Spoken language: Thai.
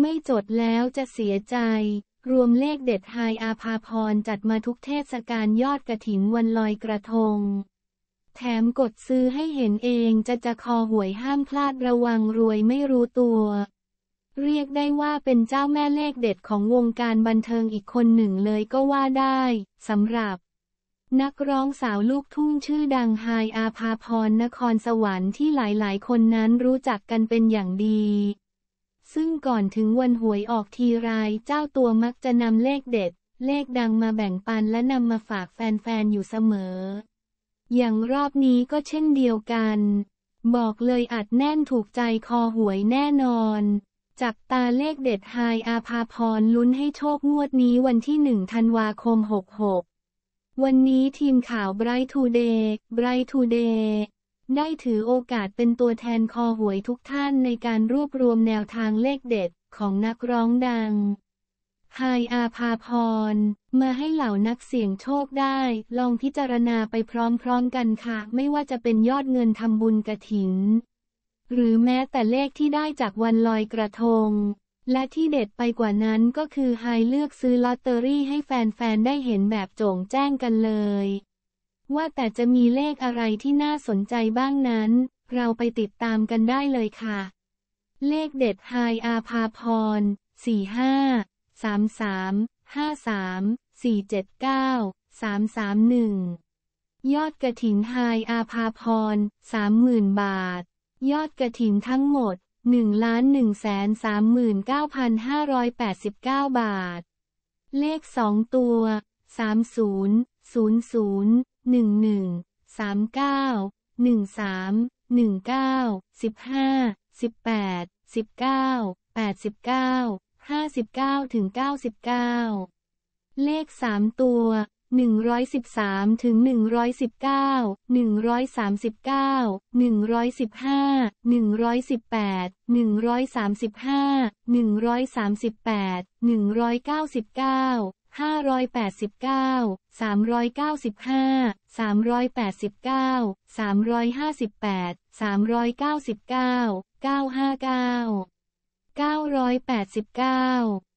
ไม่จดแล้วจะเสียใจ รวมเลขเด็ดไฮอาภาพรจัดมาทุกเทศกาลยอดกระถิ่นวันลอยกระทง แถมกดซื้อให้เห็นเองจะจะคอหวยห้ามพลาดระวังรวยไม่รู้ตัว เรียกได้ว่าเป็นเจ้าแม่เลขเด็ดของวงการบันเทิงอีกคนหนึ่งเลยก็ว่าได้สำหรับ นักร้องสาวลูกทุ่งชื่อดังไฮอาภาพรนครสวรรค์ที่หลายๆ คนนั้นรู้จักกันเป็นอย่างดีซึ่งก่อนถึงวันหวยออกทีไรเจ้าตัวมักจะนำเลขเด็ด เลขดังมาแบ่งปันและนำมาฝากแฟนๆอยู่เสมอ อย่างรอบนี้ก็เช่นเดียวกัน บอกเลยอัดแน่นถูกใจคอหวยแน่นอน จับตาเลขเด็ดไฮอาภาพรลุ้นให้โชคงวดนี้วันที่หนึ่งธันวาคม 66วันนี้ทีมข่าวไบรท์ทูเดย์ไบรท์ทูเดย์ได้ถือโอกาสเป็นตัวแทนคอหวยทุกท่านในการรวบรวมแนวทางเลขเด็ดของนักร้องดังไฮอาภาพรมาให้เหล่านักเสี่ยงโชคได้ ลองพิจารณาไปพร้อมๆกันค่ะ ไม่ว่าจะเป็นยอดเงินทำบุญกระถิน หรือแม้แต่เลขที่ได้จากวันลอยกระทง และที่เด็ดไปกว่านั้นก็คือไฮเลือกซื้อลอตเตอรี่ให้แฟนๆได้เห็นแบบโจ่งแจ้งกันเลยว่าแต่จะมีเลขอะไรที่น่าสนใจบ้างนั้น เราไปติดตามกันได้เลยค่ะ เลขเด็ดไฮอาภาพร45 33 53 479 331 ยอดกระถินไฮอาภาพร30,000 บาท ยอดกระถินทั้งหมด 1,139,589 บาท เลข 2 ตัว 30 00หนึ่งหนึ่งสามเก้าหนึ่งสามหนึ่งเก้าสิบห้าสิบแปดสิบเก้าแปดสิบเก้าห้าสิบเก้าถึงเก้าสิบเก้าเลขสามตัวหนึ่งร้อยสิบสามถึงหนึ่งร้อยสิบเก้าหนึ่งร้อยสามสิบเก้าหนึ่งร้อยสิบห้าหนึ่งร้อยสิบแปดหนึ่งร้อยสามสิบห้าหนึ่งร้อยสามสิบแปดหนึ่งร้อยเก้าสิบเก้า589 395 389 358 399 959 989